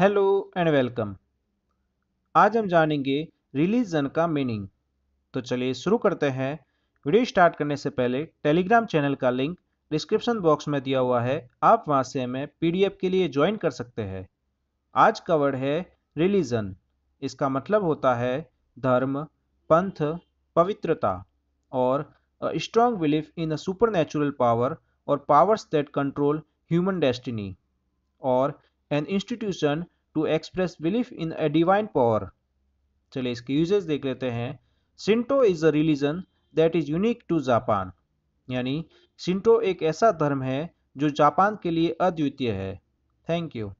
hello and welcome आज हम जानेंगे रिलीजन का मीनिंग तो चलिए शुरू करते हैं वीडियो स्टार्ट करने से पहले टेलीग्राम चैनल का लिंक डिस्क्रिप्शन बॉक्स में दिया हुआ है आप वहां से हमें पीडीएफ के लिए ज्वाइन कर सकते हैं आज का वर्ड है रिलीजन इसका मतलब होता है धर्म पंथ पवित्रता और strong belief in a super power और powers that control human destiny और an institution to express belief in a divine power चलिए इसके यूजेस देख लेते हैं Shinto is a religion that is unique to Japan यानी सिंटो एक ऐसा धर्म है जो जापान के लिए अद्वितीय है थैंक यू